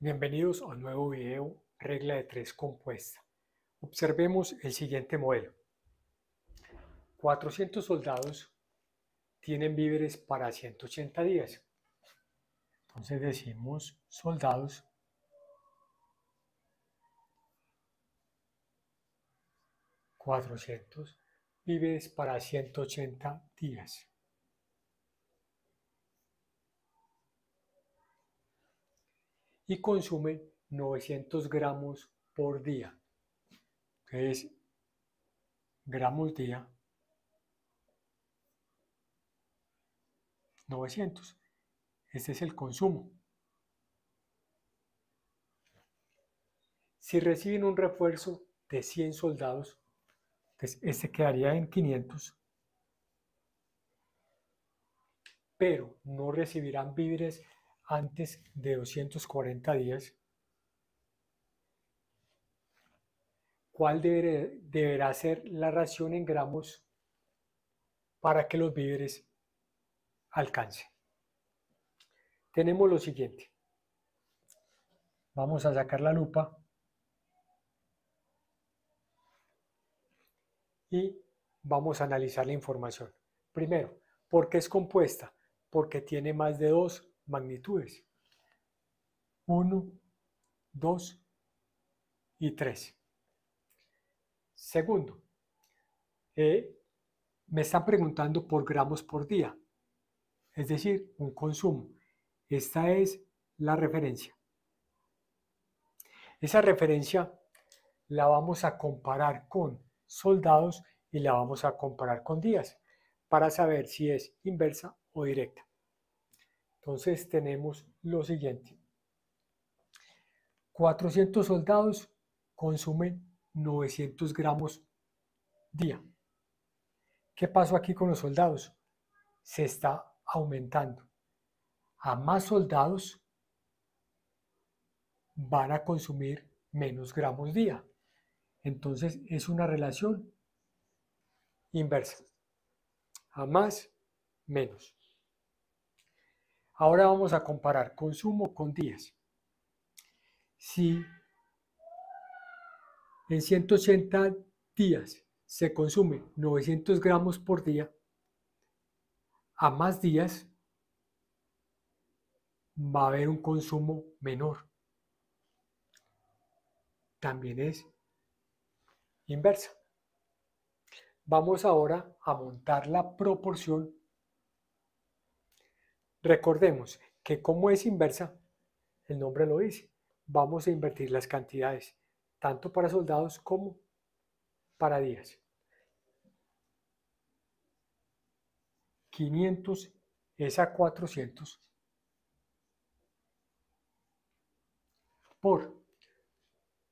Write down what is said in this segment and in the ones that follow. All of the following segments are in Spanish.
Bienvenidos a un nuevo video regla de tres compuesta. Observemos el siguiente modelo. 400 soldados tienen víveres para 180 días. Entonces decimos soldados ...400 víveres para 180 días. y consume 900 gramos por día. Que es gramos día 900. Este es el consumo. Si reciben un refuerzo de 100 soldados, este quedaría en 500, pero no recibirán víveres antes de 240 días, cuál deberá ser la ración en gramos para que los víveres alcancen. Tenemos lo siguiente. Vamos a sacar la lupa y vamos a analizar la información. Primero, ¿por qué es compuesta? Porque tiene más de dos magnitudes. 1, 2 y 3. Segundo, eh, me están preguntando por gramos por día, es decir, un consumo. Esta es la referencia. Esa referencia la vamos a comparar con soldados y la vamos a comparar con días para saber si es inversa o directa. Entonces tenemos lo siguiente. 400 soldados consumen 900 gramos día. ¿Qué pasó aquí con los soldados? Se está aumentando. A más soldados van a consumir menos gramos día. Entonces es una relación inversa. A más, menos. Ahora vamos a comparar consumo con días. Si en 180 días se consume 900 gramos por día, a más días va a haber un consumo menor. También es inversa. Vamos ahora a montar la proporción Recordemos que como es inversa, el nombre lo dice, vamos a invertir las cantidades, tanto para soldados como para días. 500 es a 400 por,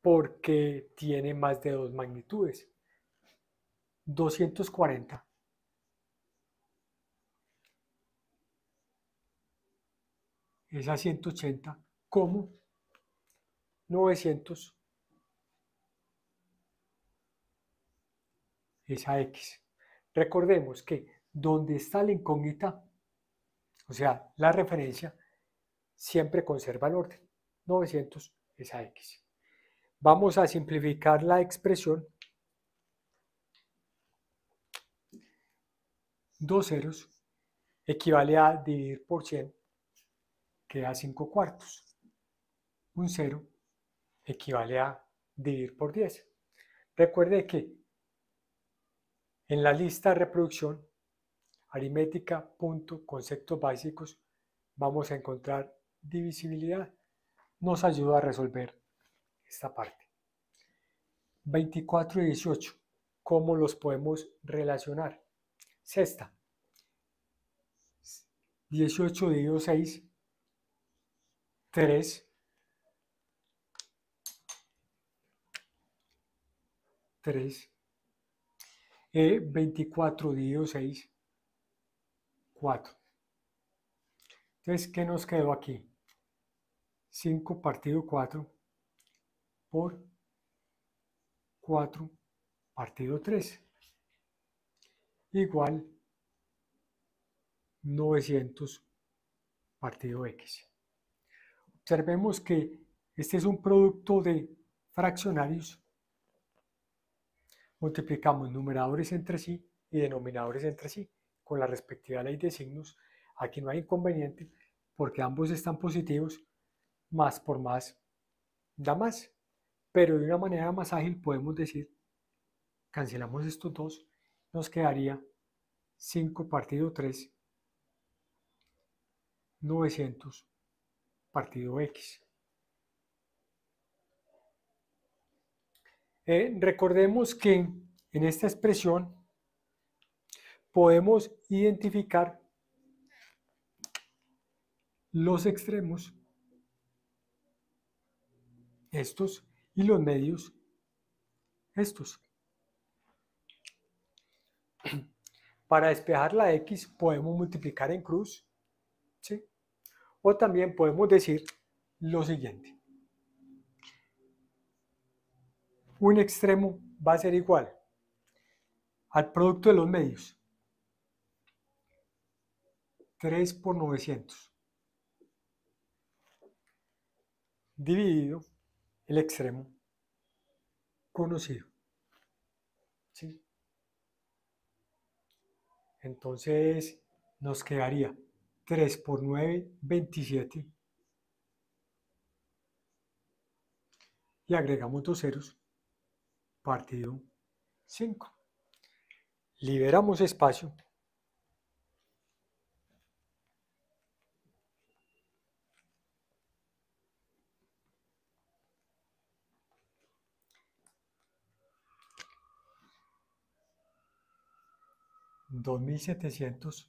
porque tiene más de dos magnitudes. 240 esa 180 como 900 a X. Recordemos que donde está la incógnita, o sea, la referencia, siempre conserva el orden. 900 a X. Vamos a simplificar la expresión. Dos ceros equivale a dividir por 100 Queda cinco 5 cuartos. Un 0 equivale a dividir por 10. Recuerde que en la lista de reproducción, aritmética, punto, conceptos básicos, vamos a encontrar divisibilidad. Nos ayuda a resolver esta parte. 24 y 18, ¿cómo los podemos relacionar? Sexta, 18 dividido 6 3, 3, eh, 24 dividido 6, 4. Entonces, ¿qué nos quedó aquí? 5 partido 4 por 4 partido 3 igual 900 partido X. Observemos que este es un producto de fraccionarios. Multiplicamos numeradores entre sí y denominadores entre sí con la respectiva ley de signos. Aquí no hay inconveniente porque ambos están positivos. Más por más da más. Pero de una manera más ágil podemos decir, cancelamos estos dos, nos quedaría 5 partido 3, 900 partido X. Eh, recordemos que en esta expresión podemos identificar los extremos, estos, y los medios, estos. Para despejar la X podemos multiplicar en cruz, ¿sí? O también podemos decir lo siguiente. Un extremo va a ser igual al producto de los medios. 3 por 900. Dividido el extremo conocido. ¿Sí? Entonces nos quedaría 3 por 9, 27. Y agregamos dos ceros, partido 5. Liberamos espacio. 2700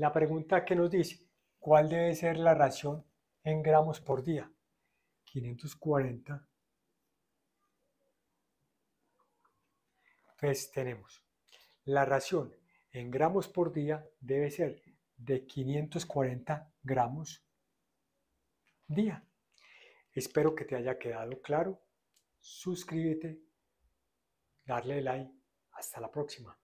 la pregunta que nos dice, ¿cuál debe ser la ración en gramos por día? 540. Pues tenemos, la ración en gramos por día debe ser de 540 gramos día. Espero que te haya quedado claro. Suscríbete, darle like. Hasta la próxima.